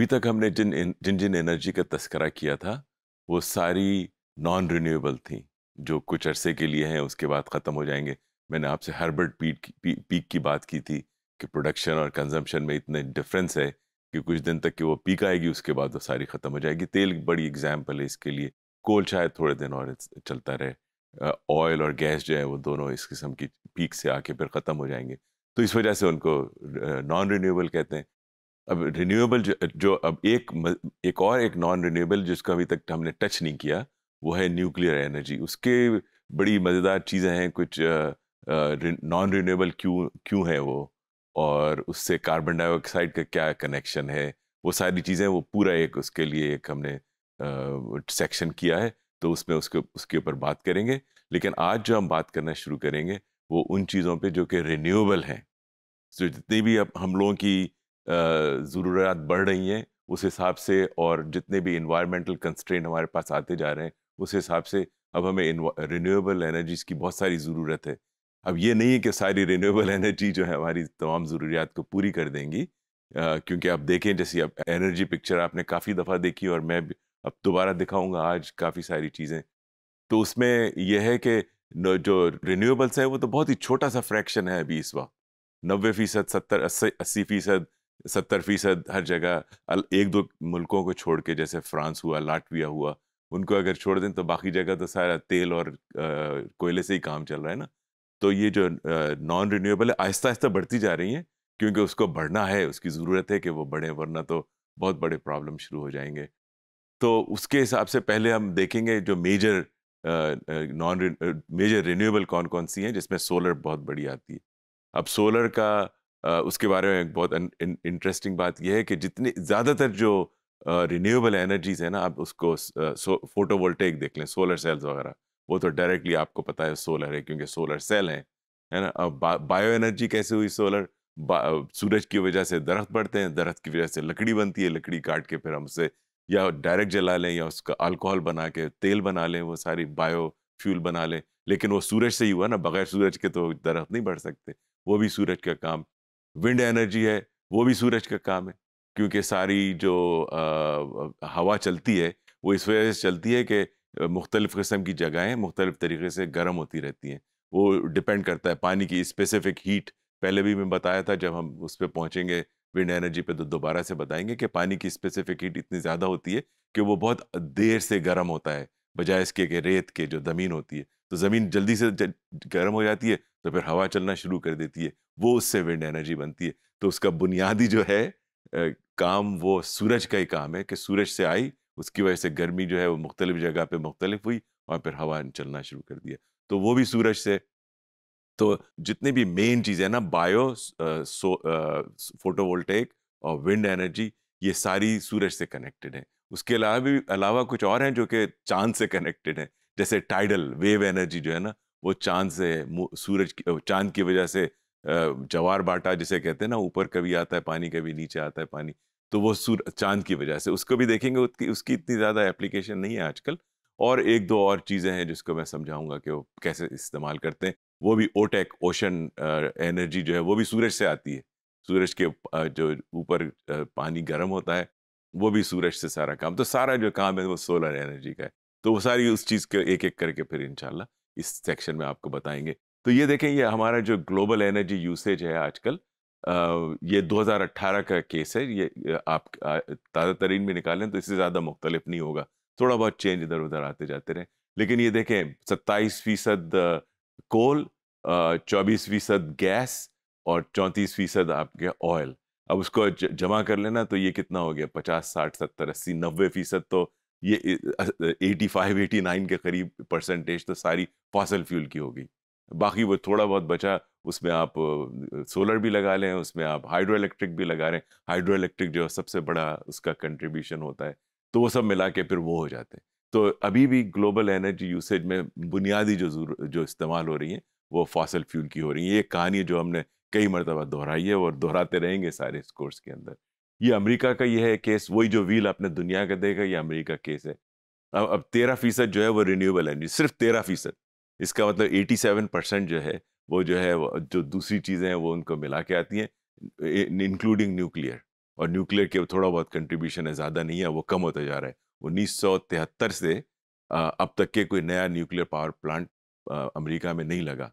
अभी तक हमने जिन जिन जिन एनर्जी का तस्करा किया था वो सारी नॉन रिन्यूएबल थी जो कुछ अरसे के लिए हैं उसके बाद ख़त्म हो जाएंगे मैंने आपसे हर्बर्ट पीक पी, पीक की बात की थी कि प्रोडक्शन और कंजम्पशन में इतने डिफरेंस है कि कुछ दिन तक कि वो पीक आएगी उसके बाद वो सारी ख़त्म हो जाएगी तेल बड़ी एग्जाम्पल है इसके लिए कोल शायद थोड़े दिन और चलता रहे ऑयल और गैस जो है वो दोनों इस किस्म की पीक से आके फिर ख़त्म हो जाएंगे तो इस वजह से उनको नॉन रिन्यूएबल कहते हैं अब रिन्यूएबल जो, जो अब एक एक और एक नॉन रिन्यूएबल जिसको अभी तक हमने टच नहीं किया वो है न्यूक्लियर एनर्जी उसके बड़ी मज़ेदार चीज़ें हैं कुछ नॉन रिन्यूएबल क्यों क्यों है वो और उससे कार्बन डाइऑक्साइड का क्या कनेक्शन है वो सारी चीज़ें वो पूरा एक उसके लिए एक हमने सेक्शन किया है तो उसमें उसके उसके ऊपर बात करेंगे लेकिन आज जो हम बात करना शुरू करेंगे वो उन चीज़ों पे जो कि रिन्यूएबल हैं तो जितनी भी अब हम लोगों की ज़रूरत बढ़ रही हैं उस हिसाब से और जितने भी इन्वायरमेंटल कंस्ट्रेंट हमारे पास आते जा रहे हैं उस हिसाब से अब हमें रिन्यूएबल एनर्जीज़ की बहुत सारी ज़रूरत है अब ये नहीं है कि सारी रिन्यूएबल एनर्जी जो है हमारी तमाम ज़रूरियात को पूरी कर देंगी क्योंकि आप देखें जैसे अब एनर्जी पिक्चर आपने काफ़ी दफ़ा देखी और मैं अब दोबारा दिखाऊंगा आज काफ़ी सारी चीज़ें तो उसमें यह है कि जो रिन्यूएबल्स हैं वो तो बहुत ही छोटा सा फ्रैक्शन है अभी इस वक्त नबे फ़ीसद सत्तर अस्सी अस्सी फ़ीसद सत्तर फीसद हर जगह एक दो मुल्कों को छोड़ के जैसे फ्रांस हुआ लाटविया हुआ उनको अगर छोड़ दें तो बाकी जगह तो सारा तेल और कोयले से ही काम चल रहा है ना तो ये जो नॉन रिन्यूएबल है आहिस्ता आहिस्ता बढ़ती जा रही हैं क्योंकि उसको बढ़ना है उसकी ज़रूरत है कि वो बढ़ें वरना तो बहुत बड़े प्रॉब्लम शुरू हो जाएंगे तो उसके हिसाब से पहले हम देखेंगे जो मेजर नॉन मेजर रिन्यूएबल कौन कौन सी हैं जिसमें सोलर बहुत बड़ी आती है अब सोलर का उसके बारे में एक बहुत इंटरेस्टिंग बात यह है कि जितनी ज़्यादातर जो रिन्यूएबल एनर्जीज है ना आप उसको फोटोवोल्टेक देख लें सोलर सेल्स वगैरह वो तो डायरेक्टली आपको पता है सोलर है क्योंकि सोलर सेल हैं है ना अब बा, बायो एनर्जी कैसे हुई सोलर सूरज की वजह से दरख्त बढ़ते हैं दरख्त की वजह से लकड़ी बनती है लकड़ी काट के फिर हम उसे या डायरेक्ट जला लें या उसका अल्कोहल बना के तेल बना लें वो सारी बायो फ्यूल बना लें लेकिन वो सूरज से ही हुआ ना बगैर सूरज के तो दरख्त नहीं बढ़ सकते वो भी सूरज का काम विंड एनर्जी है वो भी सूरज का काम है क्योंकि सारी जो आ, हवा चलती है वो इस वजह से चलती है कि मुख्तलिफ़ किस्म की जगहें मुख्तलिफ तरीके से गर्म होती रहती हैं वो डिपेंड करता है पानी की स्पेसिफिक हीट पहले भी मैं बताया था जब हम उस पर पहुँचेंगे विंड एनर्जी पे तो दोबारा से बताएंगे कि पानी की स्पेसिफिक हीट इतनी ज़्यादा होती है कि वो बहुत देर से गर्म होता है बजाय इसके कि रेत के जो ज़मीन होती है तो ज़मीन जल्दी से गर्म हो जाती है तो फिर हवा चलना शुरू कर देती है वो उससे विंड एनर्जी बनती है तो उसका बुनियादी जो है काम वो सूरज का ही काम है कि सूरज से आई उसकी वजह से गर्मी जो है वो मुख्तलिफ जगह पे मुख्तलिफ हुई और फिर हवा चलना शुरू कर दिया तो वो भी सूरज से तो जितने भी मेन चीज़ें हैं ना बायो फोटोवोल्टेक और विंड एनर्जी ये सारी सूरज से कनेक्टेड है उसके अलावा भी अलावा कुछ और हैं जो कि चांद से कनेक्टेड हैं जैसे टाइडल वेव एनर्जी जो है ना वो चांद से सूरज चांद की वजह से जवार बाटा जिसे कहते हैं ना ऊपर कभी आता है पानी कभी नीचे आता है पानी तो वो सूर चांद की वजह से उसको भी देखेंगे उसकी उसकी इतनी ज़्यादा एप्लीकेशन नहीं है आजकल और एक दो और चीज़ें हैं जिसको मैं समझाऊंगा कि वो कैसे इस्तेमाल करते हैं वो भी ओटेक ओशन एनर्जी जो है वो भी सूरज से आती है सूरज के जो ऊपर पानी गर्म होता है वो भी सूरज से सारा काम तो सारा जो काम है वो सोलर एनर्जी का है तो वो सारी उस चीज़ के एक एक करके फिर इनशाला इस सेक्शन में आपको बताएंगे तो ये देखें ये हमारा जो ग्लोबल एनर्जी यूसेज है आजकल ये 2018 का केस है ये आप ताज़ा तरीन में निकालें तो इससे ज़्यादा मुख्तलिफ नहीं होगा थोड़ा बहुत चेंज इधर उधर आते जाते रहे लेकिन ये देखें सत्ताईस फीसद कोल चौबीस फीसद गैस और चौंतीस फीसद आपके ऑयल अब उसको जमा कर लेना तो ये कितना हो गया पचास साठ सत्तर अस्सी नब्बे फीसद तो ये 85 89 के करीब परसेंटेज तो सारी फॉसल फ्यूल की होगी बाकी वो थोड़ा बहुत बचा उसमें आप सोलर भी लगा लें उसमें आप हाइड्रो इलेक्ट्रिक भी लगा रहे हैं हाइड्रो इलेक्ट्रिक जो सबसे बड़ा उसका कंट्रीब्यूशन होता है तो वो सब मिला के फिर वो हो जाते हैं तो अभी भी ग्लोबल एनर्जी यूसेज में बुनियादी जो जो इस्तेमाल हो रही हैं वो फॉसल फ्यूल की हो रही है ये कहानी जो हमने कई मरतबा दोहराई है और दोहराते रहेंगे सारे इस कोर्स के अंदर ये अमेरिका का ये है केस वही जो व्हील आपने दुनिया का देगा ये अमेरिका केस है अब अब तेरह फीसद जो है वो रिन्यूएबल एनर्जी सिर्फ तेरह फीसद इसका मतलब एटी सेवन परसेंट जो है वो जो है वो जो दूसरी चीज़ें हैं वो उनको मिला के आती हैं इंक्लूडिंग न्यूक्लियर और न्यूक्लियर के थोड़ा बहुत कंट्रीब्यूशन है ज़्यादा नहीं है वो कम होता जा रहा है उन्नीस से अब तक के कोई नया न्यूक्लियर पावर प्लांट अमेरिका में नहीं लगा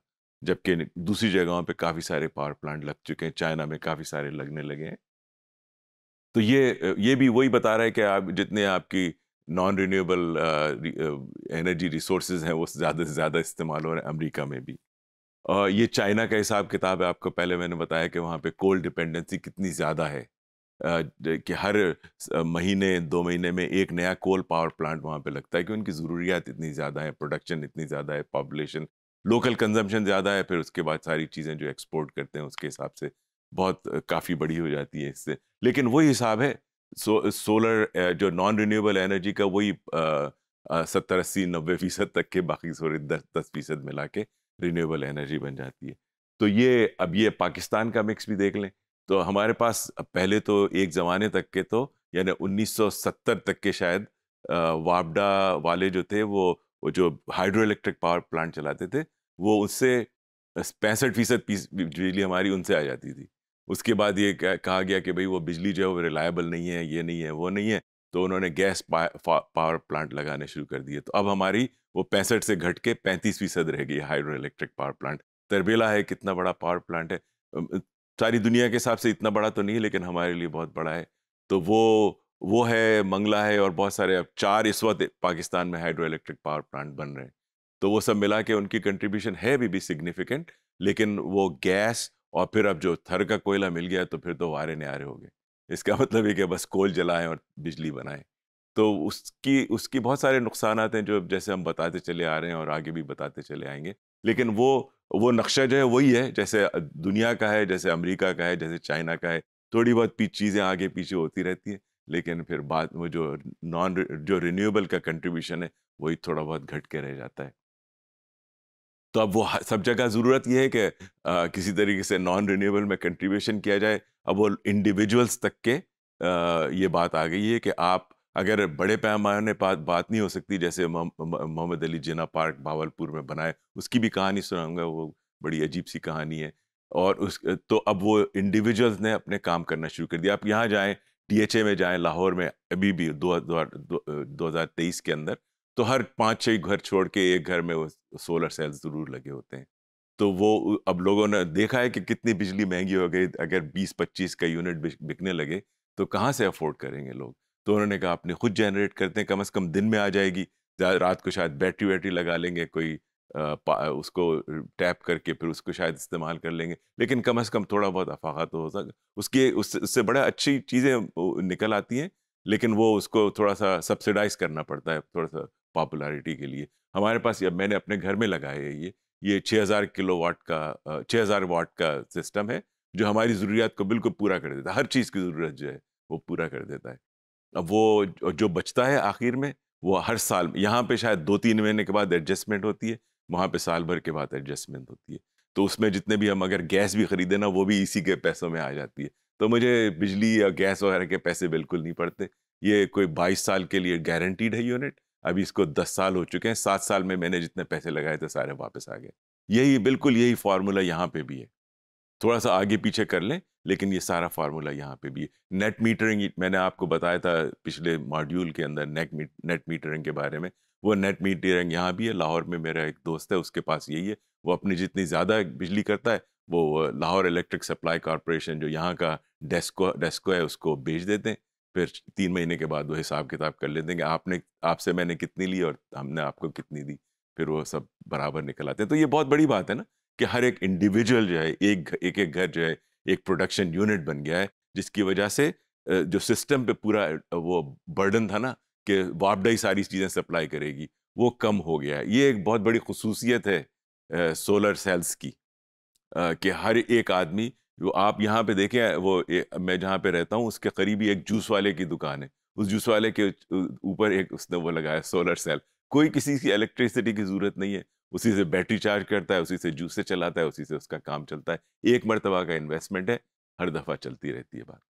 जबकि दूसरी जगहों पे काफ़ी सारे पावर प्लांट लग चुके हैं चाइना में काफ़ी सारे लगने लगे हैं तो ये ये भी वही बता रहा है कि आप जितने आपकी नॉन रिन्यूएबल एनर्जी रिसोर्स हैं वो ज़्यादा से ज़्यादा इस्तेमाल हो रहे हैं अमरीका में भी और ये चाइना का हिसाब किताब है आपको पहले मैंने बताया कि वहाँ पे कोल डिपेंडेंसी कितनी ज़्यादा है कि हर महीने दो महीने में एक नया कोल पावर प्लांट वहाँ पे लगता है कि उनकी ज़रूरियात इतनी ज़्यादा है प्रोडक्शन इतनी ज़्यादा है पॉपुलेशन लोकल कंजम्पशन ज़्यादा है फिर उसके बाद सारी चीज़ें जो एक्सपोर्ट करते हैं उसके हिसाब से बहुत काफ़ी बड़ी हो जाती है इससे लेकिन वही हिसाब है सो, सोलर जो नॉन रिन्यूएबल एनर्जी का वही सत्तर अस्सी नब्बे फीसद तक के बाकी सोरे दस दस फीसद मिला के रिन्यूएबल एनर्जी बन जाती है तो ये अब ये पाकिस्तान का मिक्स भी देख लें तो हमारे पास पहले तो एक ज़माने तक के तो यानी 1970 तक के शायद वापडा वाले जो थे वो वो जो हाइड्रो इलेक्ट्रिक पावर प्लांट चलाते थे वो उससे पैंसठ फीसद बिजली हमारी उनसे आ जाती थी उसके बाद ये कहा गया कि भाई वो बिजली जो है वो रिलायबल नहीं है ये नहीं है वो नहीं है तो उन्होंने गैस पा, पावर प्लांट लगाने शुरू कर दिए तो अब हमारी वो पैंसठ से घट के पैंतीस फीसद रह गई hydro electric power plant Tarbela है कितना बड़ा पावर प्लांट है सारी दुनिया के हिसाब से इतना बड़ा तो नहीं है लेकिन हमारे लिए बहुत बड़ा है तो वो वो है मंगला है और बहुत सारे अब चार इस वक्त पाकिस्तान में हाइड्रो इलेक्ट्रिक पावर प्लांट बन रहे हैं तो वो सब मिला के उनकी कंट्रीब्यूशन है भी भी सिग्निफिकेंट लेकिन वो गैस और फिर अब जो थर का कोयला मिल गया तो फिर तो वारे न्यारे हो गए इसका मतलब ये कि बस कोल जलाएं और बिजली बनाएं तो उसकी उसकी बहुत सारे नुकसान हैं जो जैसे हम बताते चले आ रहे हैं और आगे भी बताते चले आएंगे लेकिन वो वो नक्शा जो है वही है जैसे दुनिया का है जैसे अमेरिका का है जैसे चाइना का है थोड़ी बहुत चीज़ें आगे पीछे होती रहती हैं लेकिन फिर बाद वो जो नॉन जो रिन्यूएबल का कंट्रीब्यूशन है वही थोड़ा बहुत घट के रह जाता है तो अब वो सब जगह ज़रूरत यह है कि आ, किसी तरीके से नॉन रिन्यूएबल में कंट्रीब्यूशन किया जाए अब वो इंडिविजुअल्स तक के आ, ये बात आ गई है कि आप अगर बड़े पैमाने पर बात नहीं हो सकती जैसे मोहम्मद अली जिना पार्क भावलपुर में बनाए उसकी भी कहानी सुनाऊंगा वो बड़ी अजीब सी कहानी है और उस तो अब वो इंडिविजुअल्स ने अपने काम करना शुरू कर दिया आप यहाँ जाएँ टीएचए में जाएँ लाहौर में अभी भी दो हज़ार तेईस के अंदर तो हर पाँच छः घर छोड़ के एक घर में सोलर सेल्स ज़रूर लगे होते हैं तो वो अब लोगों ने देखा है कि कितनी बिजली महंगी हो गई अगर 20-25 का यूनिट बिकने लगे तो कहाँ से अफोर्ड करेंगे लोग तो उन्होंने कहा अपने खुद जनरेट करते हैं कम अज कम दिन में आ जाएगी रात को शायद बैटरी वैटरी लगा लेंगे कोई आ, उसको टैप करके फिर उसको शायद इस्तेमाल कर लेंगे लेकिन कम अज़ कम थोड़ा बहुत अफाहा तो हो सक उसके उस, उससे बड़ा अच्छी चीज़ें निकल आती हैं लेकिन वो उसको थोड़ा सा सब्सिडाइज करना पड़ता है थोड़ा सा पॉपुलैरिटी के लिए हमारे पास अब मैंने अपने घर में लगाए है ये ये 6000 किलो वाट का 6000 वाट का सिस्टम है जो हमारी ज़रूरियात को बिल्कुल पूरा कर देता है हर चीज़ की ज़रूरत जो है वो पूरा कर देता है अब वो जो बचता है आखिर में वो हर साल यहाँ पे शायद दो तीन महीने के बाद एडजस्टमेंट होती है वहाँ पे साल भर के बाद एडजस्टमेंट होती है तो उसमें जितने भी हम अगर गैस भी खरीदे ना वो भी इसी के पैसों में आ जाती है तो मुझे बिजली या गैस वगैरह के पैसे बिल्कुल नहीं पड़ते ये कोई बाईस साल के लिए गारंटीड है यूनिट अभी इसको दस साल हो चुके हैं सात साल में मैंने जितने पैसे लगाए थे सारे वापस आ गए यही बिल्कुल यही फार्मूला यहाँ पे भी है थोड़ा सा आगे पीछे कर लें लेकिन ये सारा फार्मूला यहाँ पे भी है नेट मीटरिंग मैंने आपको बताया था पिछले मॉड्यूल के अंदर नेट मीट नेट मीटरिंग के बारे में वो नेट मीटरिंग यहाँ भी है लाहौर में मेरा एक दोस्त है उसके पास यही है वो अपनी जितनी ज़्यादा बिजली करता है वो लाहौर इलेक्ट्रिक सप्लाई कॉरपोरेशन जो यहाँ का डेस्को डेस्को है उसको भेज देते हैं फिर तीन महीने के बाद वो हिसाब किताब कर लेते हैं कि आपने आपसे मैंने कितनी ली और हमने आपको कितनी दी फिर वो सब बराबर निकल आते हैं तो ये बहुत बड़ी बात है ना कि हर एक इंडिविजुअल जो है एक एक एक घर जो है एक प्रोडक्शन यूनिट बन गया है जिसकी वजह से जो सिस्टम पे पूरा वो बर्डन था ना कि वापडाई ही सारी चीज़ें सप्लाई करेगी वो कम हो गया है ये एक बहुत बड़ी खसूसियत है सोलर सेल्स की कि हर एक आदमी जो आप यहाँ पे देखें वो ए, मैं जहाँ पे रहता हूँ उसके करीबी एक जूस वाले की दुकान है उस जूस वाले के ऊपर एक उसने वो लगाया सोलर सेल कोई किसी की इलेक्ट्रिसिटी की ज़रूरत नहीं है उसी से बैटरी चार्ज करता है उसी से जूस चलाता है उसी से उसका काम चलता है एक मरतबा का इन्वेस्टमेंट है हर दफ़ा चलती रहती है बात